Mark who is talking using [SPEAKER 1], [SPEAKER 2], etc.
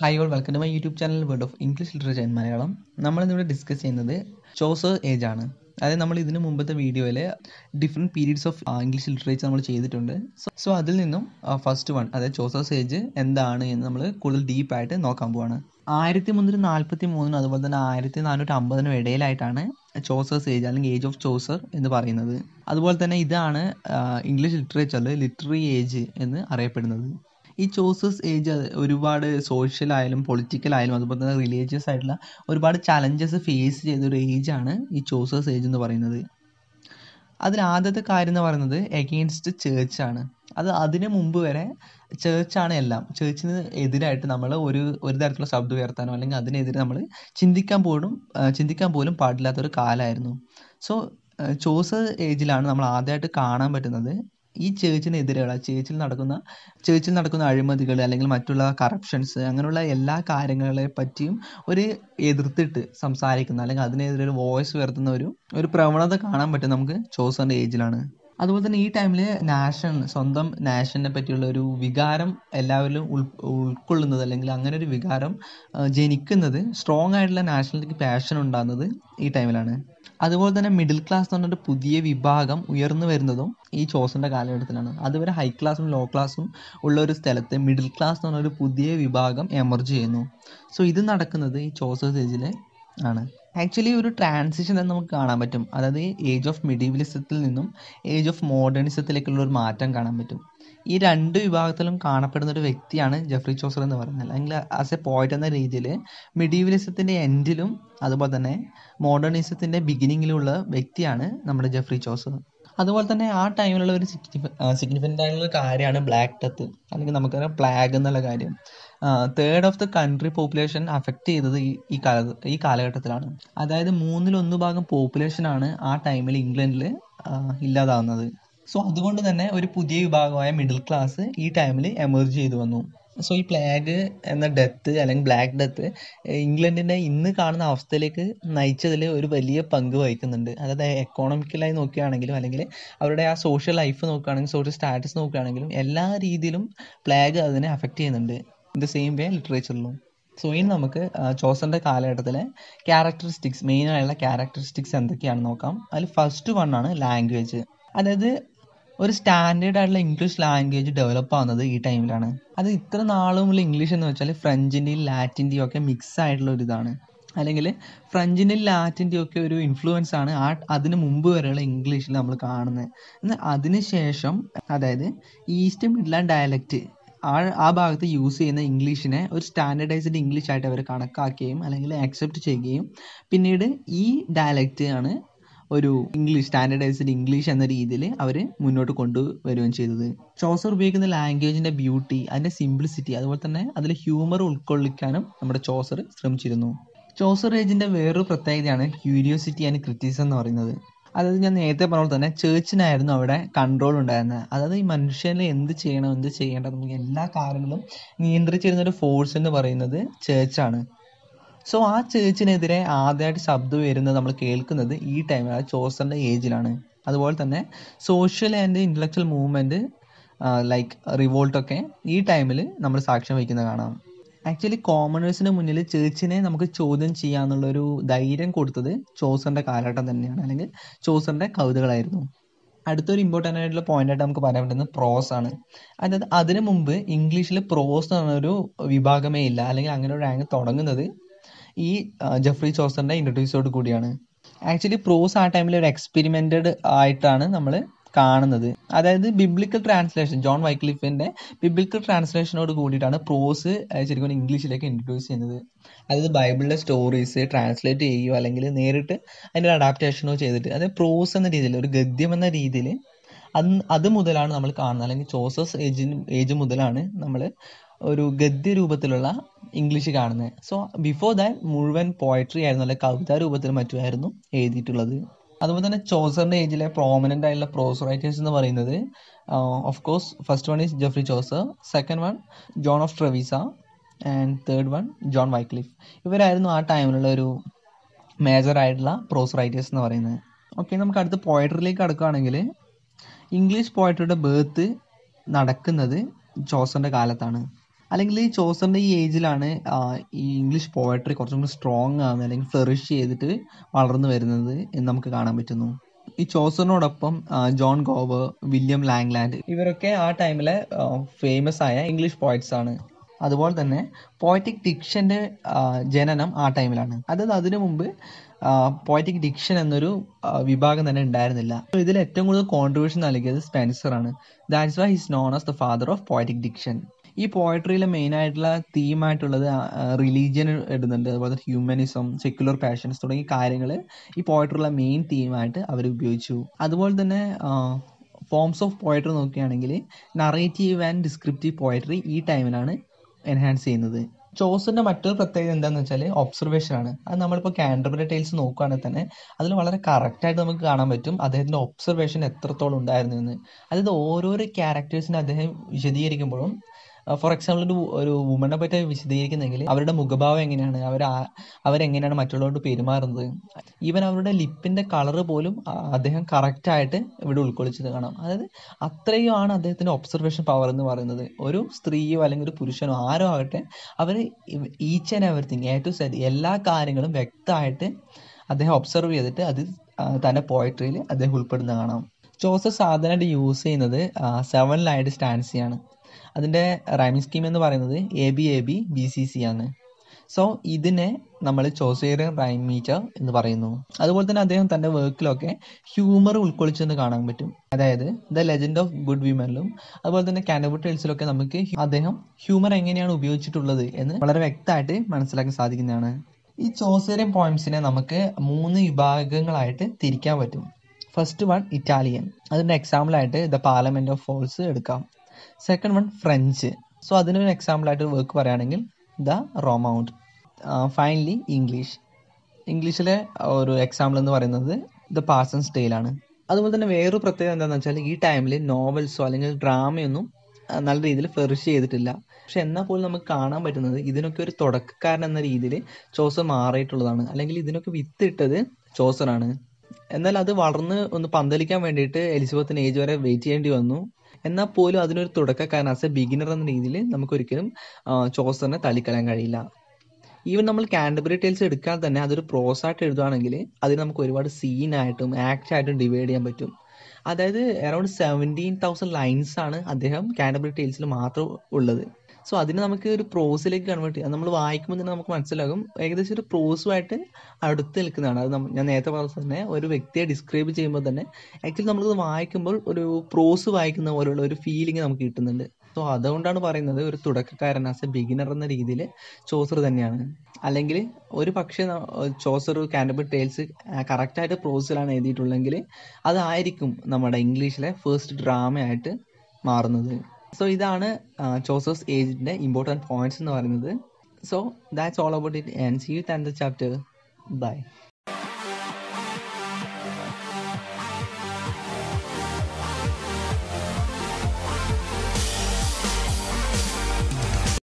[SPEAKER 1] hi all welcome to my YouTube channel word of English literature in Malayalam നമ്മളിന്നിവിടെ discuss ചെയ്യുന്നത് Chaucer's age ആണ് അതായത് നമ്മൾ ഇതിന് മുമ്പത്തെ വീഡിയോയിൽ different periods of English literature നമ്മൾ ചെയ്തിട്ടുണ്ട് സോ അതിൽ നിന്നും ഫസ്റ്റ് വൺ അതായത് ചോസേഴ്സ് ഏജ് എന്താണ് എന്ന് നമ്മൾ കൂടുതൽ ഡീപ്പായിട്ട് നോക്കാൻ പോവാണ് ആയിരത്തി മുന്നൂറ്റി നാൽപ്പത്തി മൂന്നിനും അതുപോലെ തന്നെ ആയിരത്തി നാനൂറ്റി അമ്പതിനും ഇടയിലായിട്ടാണ് ചോസേഴ്സ് ഏജ് അല്ലെങ്കിൽ ഏജ് ഓഫ് ചോസർ എന്ന് പറയുന്നത് അതുപോലെ തന്നെ ഇതാണ് ഇംഗ്ലീഷ് ലിറ്ററേച്ചറിൽ ലിറ്ററി ഏജ് എന്ന് അറിയപ്പെടുന്നത് ഈ ചോസസ് ഏജ് ഒരുപാട് സോഷ്യലായാലും പൊളിറ്റിക്കലായാലും അതുപോലെ തന്നെ റിലീജിയസ് ആയിട്ടുള്ള ഒരുപാട് ചലഞ്ചസ് ഫേസ് ചെയ്തൊരു ഏജാണ് ഈ ചോസസ് ഏജ് എന്ന് പറയുന്നത് അതിൽ ആദ്യത്തെ കാര്യം എന്ന് പറയുന്നത് എഗെയിൻസ്റ്റ് ചേർച്ചാണ് അത് അതിന് മുമ്പ് വരെ ചേർച്ചാണ് എല്ലാം ചേർച്ചിന് എതിരായിട്ട് നമ്മൾ ഒരു ഒരു തരത്തിലുള്ള ശബ്ദം ഉയർത്താനോ അല്ലെങ്കിൽ അതിനെതിരെ നമ്മൾ ചിന്തിക്കാൻ പോലും ചിന്തിക്കാൻ പോലും പാടില്ലാത്തൊരു കാലമായിരുന്നു സോ ചോസ് ഏജിലാണ് നമ്മൾ ആദ്യമായിട്ട് കാണാൻ പറ്റുന്നത് ഈ ചേർച്ചിനെതിരെയുള്ള ചേർച്ചിൽ നടക്കുന്ന ചേർച്ചിൽ നടക്കുന്ന അഴിമതികൾ അല്ലെങ്കിൽ മറ്റുള്ള കറപ്ഷൻസ് അങ്ങനെയുള്ള എല്ലാ കാര്യങ്ങളെ പറ്റിയും ഒരു എതിർത്തിട്ട് സംസാരിക്കുന്ന അല്ലെങ്കിൽ അതിനെതിരെ ഒരു വോയിസ് ഉയർത്തുന്ന ഒരു ഒരു പ്രവണത കാണാൻ പറ്റും നമുക്ക് ചോസറിൻ്റെ ഏജിലാണ് അതുപോലെ തന്നെ ഈ ടൈമിൽ നാഷൻ സ്വന്തം നാഷനെ പറ്റിയുള്ള ഒരു വികാരം എല്ലാവരിലും ഉൾ ഉൾക്കൊള്ളുന്നത് അല്ലെങ്കിൽ അങ്ങനെ ഒരു വികാരം ജനിക്കുന്നത് സ്ട്രോങ് ആയിട്ടുള്ള നാഷണലിക്ക് പാഷൻ ഉണ്ടാകുന്നത് ഈ ടൈമിലാണ് അതുപോലെ തന്നെ മിഡിൽ ക്ലാസ് എന്ന് പറഞ്ഞൊരു പുതിയ വിഭാഗം ഉയർന്നു വരുന്നതും ഈ ചോസിൻ്റെ കാലഘട്ടത്തിലാണ് അതുവരെ ഹൈ ക്ലാസ്സും ലോ ക്ലാസ്സും ഉള്ള ഒരു സ്ഥലത്ത് മിഡിൽ ക്ലാസ് എന്ന് പറഞ്ഞൊരു പുതിയ വിഭാഗം എമർജ് ചെയ്യുന്നു സോ ഇത് നടക്കുന്നത് ഈ ചോസേഴ്സ് ഏജിൽ ആണ് ആക്ച്വലി ഒരു ട്രാൻസിഷൻ തന്നെ നമുക്ക് കാണാൻ പറ്റും അതായത് ഏജ് ഓഫ് മിഡീവലിസത്തിൽ നിന്നും ഏജ് ഓഫ് മോഡേണിസത്തിലേക്കുള്ള ഒരു മാറ്റം കാണാൻ പറ്റും ഈ രണ്ട് വിഭാഗത്തിലും കാണപ്പെടുന്ന ഒരു വ്യക്തിയാണ് ജെഫ്രി ചോസർ എന്ന് പറയുന്നത് അല്ലെങ്കിൽ ആസ് എ പോയിന്റ് എന്ന രീതിയിൽ മിഡീവലിസത്തിൻ്റെ എൻഡിലും അതുപോലെ തന്നെ മോഡേണിസത്തിൻ്റെ ബിഗിനിങ്ങിലുള്ള വ്യക്തിയാണ് നമ്മുടെ ജെഫ്രി ചോസർ അതുപോലെ തന്നെ ആ ടൈമിലുള്ള ഒരു സിഗ്നിഫിക്കൻ്റ് ആയിട്ടുള്ള കാര്യമാണ് ബ്ലാക്ക് ഡെത്ത് അല്ലെങ്കിൽ നമുക്കറിയാം പ്ലാഗ് എന്നുള്ള കാര്യം third of the country population affect ചെയ്തത് ഈ ഈ കാല ഈ കാലഘട്ടത്തിലാണ് അതായത് മൂന്നിലൊന്ന് ഭാഗം പോപ്പുലേഷനാണ് ആ ടൈമിൽ ഇംഗ്ലണ്ടിൽ ഇല്ലാതാവുന്നത് സോ അതുകൊണ്ട് തന്നെ ഒരു പുതിയ വിഭാഗമായ മിഡിൽ ക്ലാസ് ഈ ടൈമിൽ എമർജ് ചെയ്തു വന്നു സോ ഈ പ്ലാഗ് എന്ന ഡെത്ത് അല്ലെങ്കിൽ ബ്ലാക്ക് ഡെത്ത് ഇംഗ്ലണ്ടിനെ ഇന്ന് കാണുന്ന അവസ്ഥയിലേക്ക് നയിച്ചതിൽ ഒരു വലിയ പങ്ക് വഹിക്കുന്നുണ്ട് അതായത് എക്കോണമിക്കലായി നോക്കുകയാണെങ്കിലും അല്ലെങ്കിൽ അവരുടെ ആ സോഷ്യൽ ലൈഫ് നോക്കുകയാണെങ്കിലും സോഷ്യൽ സ്റ്റാറ്റസ് നോക്കുകയാണെങ്കിലും എല്ലാ രീതിയിലും പ്ലാഗ് അതിനെ അഫക്റ്റ് ചെയ്യുന്നുണ്ട് ഇൻ ദ സെയിം വേ ലിറ്ററേച്ചറിലും സോ ഇനി നമുക്ക് ജോസന്റെ കാലഘട്ടത്തിലെ ക്യാരക്ടറിസ്റ്റിക്സ് മെയിനായുള്ള ക്യാരക്ടറിസ്റ്റിക്സ് എന്തൊക്കെയാണ് നോക്കാം അതിൽ ഫസ്റ്റ് വൺ ആണ് ലാംഗ്വേജ് അതായത് ഒരു സ്റ്റാൻഡേർഡ് ആയിട്ടുള്ള ഇംഗ്ലീഷ് ലാംഗ്വേജ് ഡെവലപ്പ് ആവുന്നത് ഈ ടൈമിലാണ് അത് ഇത്ര നാളുമുള്ള ഇംഗ്ലീഷ് എന്ന് വെച്ചാൽ ഫ്രഞ്ചിൻ്റെയും ലാറ്റിൻ്റെയും ഒക്കെ മിക്സ് ആയിട്ടുള്ള ഒരു ഇതാണ് അല്ലെങ്കിൽ ഫ്രഞ്ചിൻ്റെയും ലാറ്റിൻ്റെയും ഒക്കെ ഒരു ഇൻഫ്ലുവൻസ് ആണ് ആ അതിന് മുമ്പ് വരെയുള്ള ഇംഗ്ലീഷിൽ നമ്മൾ കാണുന്നത് എന്നാൽ ശേഷം അതായത് ഈസ്റ്റ് മിഡ്ലാൻഡ് ഡയലക്റ്റ് ആ ആ ഭാഗത്ത് യൂസ് ചെയ്യുന്ന ഇംഗ്ലീഷിനെ ഒരു സ്റ്റാൻഡേർഡൈസ്ഡ് ഇംഗ്ലീഷ് ആയിട്ട് അവർ കണക്കാക്കുകയും അല്ലെങ്കിൽ ആക്സെപ്റ്റ് ചെയ്യുകയും പിന്നീട് ഈ ഡയലക്റ്റ് ആണ് ഒരു ഇംഗ്ലീഷ് സ്റ്റാൻഡേർഡൈസ്ഡ് ഇംഗ്ലീഷ് എന്ന രീതിയിൽ അവർ മുന്നോട്ട് കൊണ്ടുവരികയും ചെയ്തത് ചോസർ ഉപയോഗിക്കുന്ന ലാംഗ്വേജിന്റെ ബ്യൂട്ടി അതിന്റെ സിംപ്ലിസിറ്റി അതുപോലെ തന്നെ അതിൽ ഹ്യൂമർ ഉൾക്കൊള്ളിക്കാനും നമ്മുടെ ചോസർ ശ്രമിച്ചിരുന്നു ചോസർ ഏജിന്റെ വേറൊരു പ്രത്യേകതയാണ് ക്യൂരിയോസിറ്റി ആൻഡ് ക്രിറ്റിസം എന്ന് പറയുന്നത് അതായത് ഞാൻ നേരത്തെ പറഞ്ഞ പോലെ തന്നെ ചേർച്ചിനായിരുന്നു അവിടെ കൺട്രോൾ ഉണ്ടായിരുന്നത് അതായത് ഈ മനുഷ്യനെ എന്ത് ചെയ്യണം എന്ത് ചെയ്യേണ്ടത് എല്ലാ കാര്യങ്ങളും നിയന്ത്രിച്ചിരുന്ന ഒരു ഫോഴ്സ് എന്ന് പറയുന്നത് ചേർച്ചാണ് സോ ആ ചേച്ചിനെതിരെ ആദ്യമായിട്ട് ശബ്ദം വരുന്നത് നമ്മൾ കേൾക്കുന്നത് ഈ ടൈമിൽ ആ ചോസറിന്റെ ഏജിലാണ് അതുപോലെ തന്നെ social and intellectual movement like റിവോൾട്ടൊക്കെ ഈ ടൈമിൽ നമ്മൾ സാക്ഷ്യം വഹിക്കുന്നത് കാണാം ആക്ച്വലി കോമണേഴ്സിന് മുന്നിൽ ചേർച്ചിനെ നമുക്ക് ചോദ്യം ചെയ്യാന്നുള്ളൊരു ധൈര്യം കൊടുത്തത് ചോസറിന്റെ കാലഘട്ടം തന്നെയാണ് അല്ലെങ്കിൽ ചോസറിന്റെ കവിതകളായിരുന്നു അടുത്തൊരു ഇമ്പോർട്ടൻ്റ് ആയിട്ടുള്ള പോയിന്റ് ആയിട്ട് നമുക്ക് പറയാൻ പറ്റുന്നത് പ്രോസ് ആണ് അതായത് അതിനു മുമ്പ് ഇംഗ്ലീഷിൽ പ്രോസ് എന്ന് പറഞ്ഞൊരു വിഭാഗമേ ഇല്ല അല്ലെങ്കിൽ അങ്ങനെ ഒരു റാങ്ക് തുടങ്ങുന്നത് ഈ ജഫ്രി ചോസറിന്റെ ഇൻട്രൊഡ്യൂസോട് കൂടിയാണ് ആക്ച്വലി പ്രോസ് ആ ടൈമിൽ ഒരു എക്സ്പെരിമെന്റഡ് ആയിട്ടാണ് നമ്മൾ കാണുന്നത് അതായത് ബിബ്ലിക്കൽ ട്രാൻസ്ലേഷൻ ജോൺ വൈക്ലിഫിന്റെ ബിബ്ലിക്കൽ ട്രാൻസ്ലേഷനോട് കൂടിയിട്ടാണ് പ്രോസ് ശരിക്കും ഇംഗ്ലീഷിലേക്ക് ഇൻട്രൊഡ്യൂസ് ചെയ്യുന്നത് അതായത് ബൈബിളിലെ സ്റ്റോറീസ് ട്രാൻസ്ലേറ്റ് ചെയ്യുക അല്ലെങ്കിൽ നേരിട്ട് അതിൻ്റെ ഒരു അഡാപ്റ്റേഷനോ ചെയ്തിട്ട് അതായത് പ്രോസ് എന്ന രീതിയിൽ ഒരു ഗദ്യം എന്ന രീതിയിൽ അത് അത് മുതലാണ് നമ്മൾ കാണുന്നത് അല്ലെങ്കിൽ ചോസസ് ഏജ് ഏജ് മുതലാണ് നമ്മൾ ഒരു ഗദ്യ രൂപത്തിലുള്ള ഇംഗ്ലീഷ് കാണുന്നത് സോ ബിഫോർ ദാറ്റ് മുഴുവൻ പോയട്രി ആയിരുന്നു അല്ലെങ്കിൽ കവിതാ രൂപത്തിൽ മറ്റുമായിരുന്നു എഴുതിയിട്ടുള്ളത് അതുപോലെ തന്നെ ചോസറിന്റെ ഏജിലെ പ്രോമനന്റ് ആയിട്ടുള്ള പ്രോസ് റൈറ്റേഴ്സ് എന്ന് പറയുന്നത് of course first one is Geoffrey Chaucer second one John of Trevisa and third one John Wycliffe ഇവരായിരുന്നു ആ ടൈമിലുള്ള ഒരു മേജർ ആയിട്ടുള്ള പ്രോസ് റൈറ്റേഴ്സ് എന്ന് പറയുന്നത് ഓക്കെ നമുക്ക് അടുത്ത പോയട്രിയിലേക്ക് കടക്കുകയാണെങ്കിൽ ഇംഗ്ലീഷ് പോയട്രിയുടെ ബേർത്ത് നടക്കുന്നത് ജോസറിൻ്റെ കാലത്താണ് അല്ലെങ്കിൽ ഈ ചോസറിന്റെ ഈ ഏജിലാണ് ഈ ഇംഗ്ലീഷ് പോയട്രി കുറച്ചും കൂടി സ്ട്രോങ് ആകുന്നത് അല്ലെങ്കിൽ ഫ്ലറിഷ് ചെയ്തിട്ട് വളർന്നു വരുന്നത് എന്ന് നമുക്ക് കാണാൻ പറ്റുന്നു ഈ ചോസറിനോടൊപ്പം ജോൺ ഗോവർ വില്യം ലാംഗ്ലാൻഡ് ഇവരൊക്കെ ആ ടൈമിലെ ഫേമസ് ആയ ഇംഗ്ലീഷ് പോയറ്റ്സ് ആണ് അതുപോലെ തന്നെ പോയറ്റിക് ഡിക്ഷന്റെ ജനനം ആ ടൈമിലാണ് അതായത് അതിനു മുമ്പ് പോയറ്റിക് ഡിക്ഷൻ എന്നൊരു വിഭാഗം തന്നെ ഉണ്ടായിരുന്നില്ല ഇതിൽ ഏറ്റവും കൂടുതൽ കോൺട്രിബ്യൂഷൻ നൽകിയത് സ്പെൻസർ ആണ് that's why his known as the father of poetic diction ഈ ആയിട്ടുള്ള തീം തീമായിട്ടുള്ളത് റിലീജിയൻ ഇടുന്നുണ്ട് അതുപോലെ ഹ്യൂമനിസം സെക്യുലർ പാഷൻസ് തുടങ്ങിയ കാര്യങ്ങൾ ഈ പോയട്രിയുള്ള മെയിൻ തീമായിട്ട് അവർ ഉപയോഗിച്ചു അതുപോലെ തന്നെ ഫോംസ് ഓഫ് പോയട്രി നോക്കുകയാണെങ്കിൽ നറേറ്റീവ് ആൻഡ് ഡിസ്ക്രിപ്റ്റീവ് പോയട്രി ഈ ടൈമിലാണ് എൻഹാൻസ് ചെയ്യുന്നത് ചോസിന്റെ മറ്റൊരു പ്രത്യേകത എന്താണെന്ന് വെച്ചാൽ ഒബ്സർവേഷൻ ആണ് അത് നമ്മളിപ്പോൾ കാൻഡർബറി ടൈൽസ് നോക്കുകയാണെങ്കിൽ തന്നെ അതിൽ വളരെ കറക്റ്റായിട്ട് നമുക്ക് കാണാൻ പറ്റും അദ്ദേഹത്തിന്റെ ഒബ്സർവേഷൻ എത്രത്തോളം ഉണ്ടായിരുന്നു എന്ന് അതായത് ഓരോരോ ക്യാരക്ടേഴ്സിനെ അദ്ദേഹം വിശദീകരിക്കുമ്പോഴും ഫോർ എക്സാമ്പിൾ ഒരു ഒരു വുമനെ പറ്റി വിശദീകരിക്കുന്നെങ്കിൽ അവരുടെ മുഖഭാവം എങ്ങനെയാണ് അവർ അവരെങ്ങനെയാണ് മറ്റുള്ളവരോട് പെരുമാറുന്നത് ഈവൻ അവരുടെ ലിപ്പിന്റെ കളർ പോലും അദ്ദേഹം കറക്റ്റ് ആയിട്ട് ഇവിടെ ഉൾക്കൊള്ളിച്ചത് കാണാം അതായത് അത്രയും ആണ് അദ്ദേഹത്തിന്റെ ഒബ്സർവേഷൻ പവർ എന്ന് പറയുന്നത് ഒരു സ്ത്രീയോ അല്ലെങ്കിൽ ഒരു പുരുഷനോ ആരോ ആകട്ടെ അവർ each and everything A to Z എല്ലാ കാര്യങ്ങളും വ്യക്തമായിട്ട് അദ്ദേഹം ഒബ്സർവ് ചെയ്തിട്ട് അത് തന്റെ പോയട്രിയിൽ അദ്ദേഹം ഉൾപ്പെടുന്ന കാണാം ചോസ സാധാരണയായിട്ട് യൂസ് ചെയ്യുന്നത് ലൈഡ് സ്റ്റാൻസിയാണ് അതിൻ്റെ റൈമിംഗ് സ്കീം എന്ന് പറയുന്നത് A B A B B C C ആണ് സോ ഇതിനെ നമ്മൾ ചോസേറിയൻ റൈം മീറ്റർ എന്ന് പറയുന്നു അതുപോലെ തന്നെ അദ്ദേഹം തൻ്റെ വർക്കിലൊക്കെ ഹ്യൂമർ ഉൾക്കൊള്ളിച്ചെന്ന് കാണാൻ പറ്റും അതായത് ദ ലെജൻഡ് ഓഫ് ഗുഡ് വിമനിലും അതുപോലെ തന്നെ കാൻഡബ് ടെയിൽസിലൊക്കെ നമുക്ക് അദ്ദേഹം ഹ്യൂമർ എങ്ങനെയാണ് ഉപയോഗിച്ചിട്ടുള്ളത് എന്ന് വളരെ വ്യക്തമായിട്ട് മനസ്സിലാക്കാൻ സാധിക്കുന്നതാണ് ഈ ചോസേറിയൻ പോയിംസിനെ നമുക്ക് മൂന്ന് വിഭാഗങ്ങളായിട്ട് തിരിക്കാൻ പറ്റും ഫസ്റ്റ് വൺ ഇറ്റാലിയൻ അതിൻ്റെ ആയിട്ട് ദ പാർലമെന്റ് ഓഫ് ഫോൾസ് എടുക്കാം സെക്കൻഡ് വൺ ഫ്രഞ്ച് സോ അതിനൊരു എക്സാമ്പിൾ ആയിട്ട് വർക്ക് പറയുകയാണെങ്കിൽ ദ റോമൗണ്ട് ഫൈനലി ഇംഗ്ലീഷ് ഇംഗ്ലീഷിലെ ഒരു എക്സാമ്പിൾ എന്ന് പറയുന്നത് ദ പാസൻസ് ആണ് അതുപോലെ തന്നെ വേറൊരു പ്രത്യേകത എന്താണെന്ന് വെച്ചാൽ ഈ ടൈമിൽ നോവൽസോ അല്ലെങ്കിൽ ഡ്രാമയൊന്നും നല്ല രീതിയിൽ ഫെറിഷ് ചെയ്തിട്ടില്ല പക്ഷെ എന്നാൽ പോലും നമുക്ക് കാണാൻ പറ്റുന്നത് ഇതിനൊക്കെ ഒരു തുടക്കക്കാരൻ എന്ന രീതിയിൽ ചോസർ മാറിയിട്ടുള്ളതാണ് അല്ലെങ്കിൽ ഇതിനൊക്കെ വിത്തിട്ടത് ചോസറാണ് എന്നാൽ അത് വളർന്ന് ഒന്ന് പന്തലിക്കാൻ വേണ്ടിയിട്ട് എലിസബത്തിന് ഏജ് വരെ വെയിറ്റ് ചെയ്യേണ്ടി വന്നു എന്നാൽ പോലും അതിനൊരു തുടക്കക്കാരൻ ആസ് എ ബിഗിനർ എന്ന രീതിയിൽ നമുക്കൊരിക്കലും ചോസറിനെ തള്ളിക്കളയാൻ കഴിയില്ല ഈവൻ നമ്മൾ കാൻഡബറി ടൈൽസ് എടുക്കാൻ തന്നെ അതൊരു പ്രോസ് ആയിട്ട് എഴുതുകയാണെങ്കിൽ അതിന് നമുക്ക് ഒരുപാട് സീനായിട്ടും ആക്ട് ആയിട്ടും ഡിവൈഡ് ചെയ്യാൻ പറ്റും അതായത് അറൌണ്ട് സെവൻറ്റീൻ തൗസൻഡ് ലൈൻസ് ആണ് അദ്ദേഹം കാൻഡബറി ടൈൽസിൽ മാത്രം ഉള്ളത് സോ അതിന് നമുക്ക് ഒരു പ്രോസിലേക്ക് കൺവേർട്ട് ചെയ്യാം നമ്മൾ വായിക്കുമ്പോൾ തന്നെ നമുക്ക് മനസ്സിലാകും ഏകദേശം ഒരു പ്രോസുമായിട്ട് അടുത്ത് നിൽക്കുന്നതാണ് അത് ഞാൻ നേരത്തെ പറഞ്ഞ തന്നെ ഒരു വ്യക്തിയെ ഡിസ്ക്രൈബ് ചെയ്യുമ്പോൾ തന്നെ ആക്ച്വലി നമ്മൾ വായിക്കുമ്പോൾ ഒരു പ്രോസ് വായിക്കുന്ന പോലെയുള്ള ഒരു ഫീലിംഗ് നമുക്ക് കിട്ടുന്നുണ്ട് സോ അതുകൊണ്ടാണ് പറയുന്നത് ഒരു തുടക്കക്കാരൻ ആസ് എ ബിഗിനർ എന്ന രീതിയിൽ ചോസർ തന്നെയാണ് അല്ലെങ്കിൽ ഒരു പക്ഷേ ചോസർ കാൻഡബിൾ ടേൽസ് കറക്റ്റായിട്ട് പ്രോസിലാണ് എഴുതിയിട്ടുള്ളെങ്കിൽ അതായിരിക്കും നമ്മുടെ ഇംഗ്ലീഷിലെ ഫസ്റ്റ് ഡ്രാമയായിട്ട് മാറുന്നത് സോ ഇതാണ് ചോസോസ് ഏജിന്റെ ഇമ്പോർട്ടൻറ്റ് പോയിന്റ്സ് എന്ന് പറയുന്നത് so that's all about it and see you then the chapter by